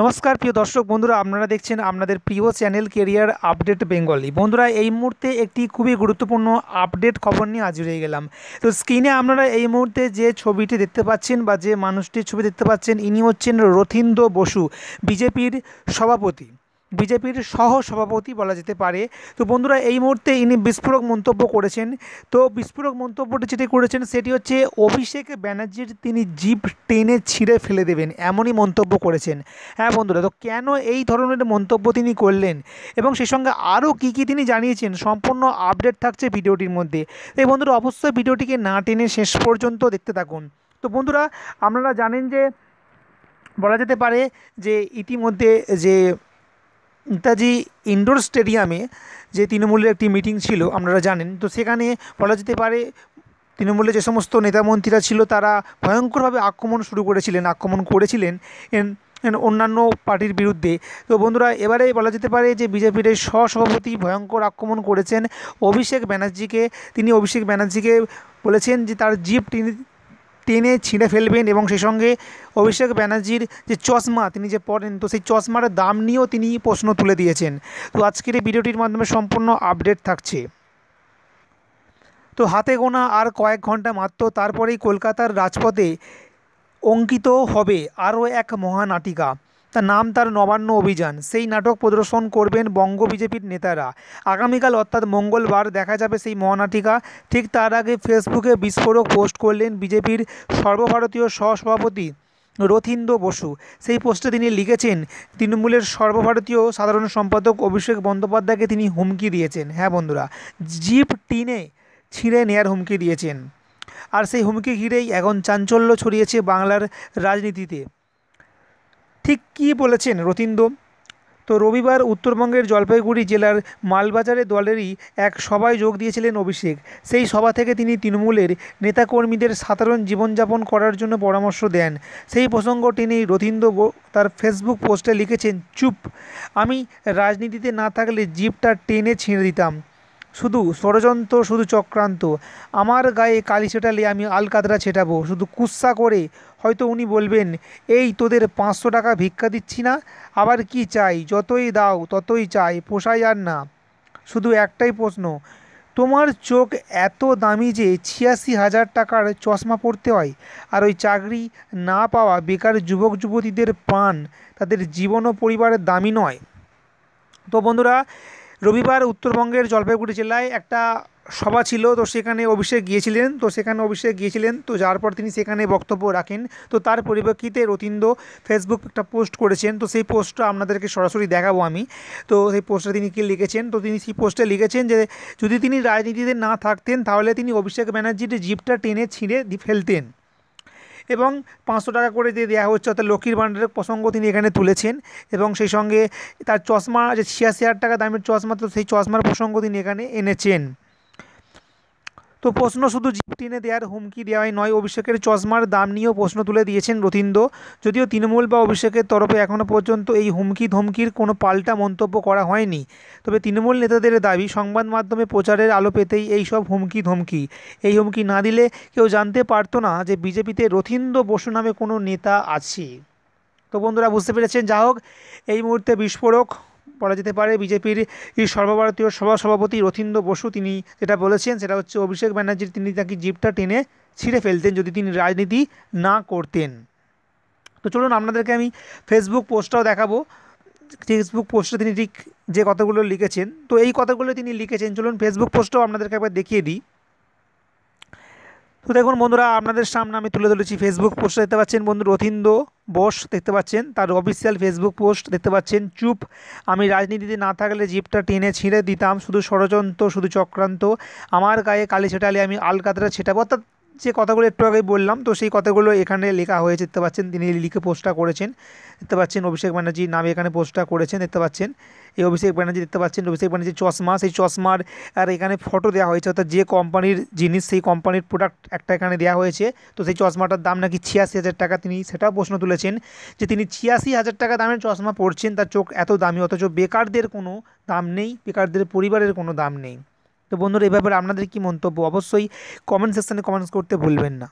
নমস্কার প্রিয় দর্শক বন্ধুরা আপনারা দেখছেন আপনাদের প্রিয় চ্যানেল কেরিয়ার আপডেট বেঙ্গলি বন্ধুরা এই মুহূর্তে একটি খুবই গুরুত্বপূর্ণ আপডেট খবর নিয়ে হাজির হয়ে গেলাম তো স্ক্রিনে আপনারা এই মুহূর্তে যে ছবিটি দেখতে পাচ্ছেন বা যে মানুষটির ছবি দেখতে পাচ্ছেন ইনি হচ্ছেন রথীন্দ্র বসু বিজেপির সভাপতি বিজেপির সহ সভাপতি বলা যেতে পারে তো বন্ধুরা এই মুহূর্তে ইনি বিস্ফোরক মন্তব্য করেছেন তো বিস্ফোরক মন্তব্যটি যেটি করেছেন সেটি হচ্ছে অভিষেক ব্যানার্জির তিনি জিপ টেনে ছিঁড়ে ফেলে দেবেন এমনই মন্তব্য করেছেন হ্যাঁ বন্ধুরা তো কেন এই ধরনের মন্তব্য তিনি করলেন এবং সেই সঙ্গে আরও কী কী তিনি জানিয়েছেন সম্পূর্ণ আপডেট থাকছে ভিডিওটির মধ্যে এই বন্ধুরা অবশ্যই ভিডিওটিকে না টেনে শেষ পর্যন্ত দেখতে থাকুন তো বন্ধুরা আপনারা জানেন যে বলা যেতে পারে যে ইতিমধ্যে যে নেতাজি ইনডোর স্টেডিয়ামে যে তৃণমূলের একটি মিটিং ছিল আপনারা জানেন তো সেখানে বলা যেতে পারে তৃণমূলে যে সমস্ত নেতামন্ত্রীরা ছিল তারা ভয়ঙ্করভাবে আক্রমণ শুরু করেছিলেন আক্রমণ করেছিলেন অন্যান্য পার্টির বিরুদ্ধে তো বন্ধুরা এবারে বলা যেতে পারে যে বিজেপির এই সহসভাপতি ভয়ঙ্কর আক্রমণ করেছেন অভিষেক ব্যানার্জিকে তিনি অভিষেক ব্যানার্জিকে বলেছেন যে তার জিপ তিনি টেনে ছিঁড়ে ফেলবেন এবং সেই সঙ্গে অভিষেক ব্যানার্জির যে চশমা তিনি যে পড়েন তো সেই চশমার দাম নিয়েও তিনি প্রশ্ন তুলে দিয়েছেন তো আজকের এই ভিডিওটির মাধ্যমে সম্পূর্ণ আপডেট থাকছে তো হাতে গোনা আর কয়েক ঘন্টা মাত্র তারপরেই কলকাতার রাজপথে অঙ্কিত হবে আরও এক মহানাটিকা তার নাম তার নবান্ন অভিযান সেই নাটক প্রদর্শন করবেন বঙ্গ বিজেপির নেতারা আগামীকাল অর্থাৎ মঙ্গলবার দেখা যাবে সেই মহানাটিকা ঠিক তার আগে ফেসবুকে বিস্ফোরক পোস্ট করলেন বিজেপির সর্বভারতীয় সহসভাপতি রথীন্দ্র বসু সেই পোস্টে তিনি লিখেছেন তৃণমূলের সর্বভারতীয় সাধারণ সম্পাদক অভিষেক বন্দ্যোপাধ্যায়কে তিনি হুমকি দিয়েছেন হ্যাঁ বন্ধুরা জিপ টিনে ছিঁড়ে নেয়ার হুমকি দিয়েছেন আর সেই হুমকি ঘিরেই এখন চাঞ্চল্য ছড়িয়েছে বাংলার রাজনীতিতে ঠিক কী বলেছেন রতীন্দ্র তো রবিবার উত্তরবঙ্গের জলপাইগুড়ি জেলার মালবাজারে দলেরই এক সভায় যোগ দিয়েছিলেন অভিষেক সেই সভা থেকে তিনি তৃণমূলের নেতাকর্মীদের সাধারণ জীবনযাপন করার জন্য পরামর্শ দেন সেই প্রসঙ্গ তিনি রথীন্দ্র তার ফেসবুক পোস্টে লিখেছেন চুপ আমি রাজনীতিতে না থাকলে জিপটা টেনে ছিঁড়ে দিতাম শুধু ষড়যন্ত্র শুধু চক্রান্ত আমার গায়ে কালি ছেটালে আমি কাদরা ছেটাবো শুধু কুৎসা করে হয়তো উনি বলবেন এই তোদের পাঁচশো টাকা ভিক্ষা দিচ্ছি না আবার কি চাই যতই দাও ততই চাই পোষায় আর না শুধু একটাই প্রশ্ন তোমার চোখ এত দামি যে ছিয়াশি হাজার টাকার চশমা পড়তে হয় আর ওই চাকরি না পাওয়া বেকার যুবক যুবতীদের পান তাদের জীবন ও পরিবারের দামি নয় তো বন্ধুরা রবিবার উত্তরবঙ্গের জলপাইগুড়ি জেলায় একটা সভা ছিল তো সেখানে অভিষেক গিয়েছিলেন তো সেখানে অভিষেক গিয়েছিলেন তো যার পর তিনি সেখানে বক্তব্য রাখেন তো তার পরিপ্রেক্ষিতে রতীন্দ্র ফেসবুক একটা পোস্ট করেছেন তো সেই পোস্টটা আপনাদেরকে সরাসরি দেখাবো আমি তো সেই পোস্টে তিনি কী লিখেছেন তো তিনি সেই পোস্টে লিখেছেন যে যদি তিনি রাজনীতিতে না থাকতেন তাহলে তিনি অভিষেক ব্যানার্জির জিপটা টেনে ছিঁড়ে ফেলতেন এবং পাঁচশো টাকা করে দিয়ে দেওয়া হচ্ছে অর্থাৎ লক্ষ্মীর ভাণ্ডারের প্রসঙ্গ তিনি এখানে তুলেছেন এবং সেই সঙ্গে তার চশমা যে ছিয়াশি হাজার টাকা দামের চশমা তো সেই চশমার প্রসঙ্গ তিনি এখানে এনেছেন তো প্রশ্ন শুধু জিপ টেনে দেওয়ার হুমকি দেওয়াই নয় অভিষেকের চশমার দাম নিয়েও প্রশ্ন তুলে দিয়েছেন রতীন্দ্র যদিও তৃণমূল বা অভিষেকের তরফে এখনও পর্যন্ত এই হুমকি ধমকির কোনো পাল্টা মন্তব্য করা হয়নি তবে তৃণমূল নেতাদের দাবি সংবাদ মাধ্যমে প্রচারের আলো পেতেই এই সব হুমকি ধমকি এই হুমকি না দিলে কেউ জানতে পারতো না যে বিজেপিতে রথীন্দ্র বসু নামে কোনো নেতা আছে তো বন্ধুরা বুঝতে পেরেছেন যা হোক এই মুহূর্তে বিস্ফোরক বলা যেতে পারে বিজেপির সর্বভারতীয় সভা সভাপতি রথীন্দ্র বসু তিনি যেটা বলেছেন সেটা হচ্ছে অভিষেক ব্যানার্জির তিনি নাকি জিপটা টেনে ছিঁড়ে ফেলতেন যদি তিনি রাজনীতি না করতেন তো চলুন আপনাদেরকে আমি ফেসবুক পোস্টটাও দেখাবো ফেসবুক পোস্টে তিনি ঠিক যে কথাগুলো লিখেছেন তো এই কথাগুলো তিনি লিখেছেন চলুন ফেসবুক পোস্টটাও আপনাদেরকে একবার দেখিয়ে দিই তো দেখুন বন্ধুরা আপনাদের সামনে আমি তুলে ধরেছি ফেসবুক পোস্টে দেখতে পাচ্ছেন বন্ধু রথীন্দ্র বোস দেখতে পাচ্ছেন তার অফিসিয়াল ফেসবুক পোস্ট দেখতে পাচ্ছেন চুপ আমি রাজনীতিতে না থাকলে জিপটা টেনে ছিঁড়ে দিতাম শুধু ষড়যন্ত্র শুধু চক্রান্ত আমার গায়ে কালি ছেটালে আমি আলকাতরা ছেটাবো অর্থাৎ যে কথাগুলো একটু আগে বললাম তো সেই কথাগুলো এখানে লেখা হয়েছে দেখতে পাচ্ছেন তিনি লিখে পোস্টটা করেছেন দেখতে পাচ্ছেন অভিষেক ব্যানার্জির নামে এখানে পোস্টটা করেছেন দেখতে পাচ্ছেন এই অভিষেক ব্যানার্জি দেখতে পাচ্ছেন অভিষেক ব্যানার্জির চশমা সেই চশমার আর এখানে ফটো দেওয়া হয়েছে অর্থাৎ যে কোম্পানির জিনিস সেই কোম্পানির প্রোডাক্ট একটা এখানে দেওয়া হয়েছে তো সেই চশমাটার দাম নাকি ছিয়াশি হাজার টাকা তিনি সেটাও প্রশ্ন তুলেছেন যে তিনি ছিয়াশি হাজার টাকা দামের চশমা পড়ছেন তার চোখ এত দামি অথচ বেকারদের কোনো দাম নেই বেকারদের পরিবারের কোনো দাম নেই তো বন্ধুরা এ ব্যাপারে আপনাদের কি মন্তব্য অবশ্যই কমেন্ট সেকশানে কমেন্টস করতে ভুলবেন না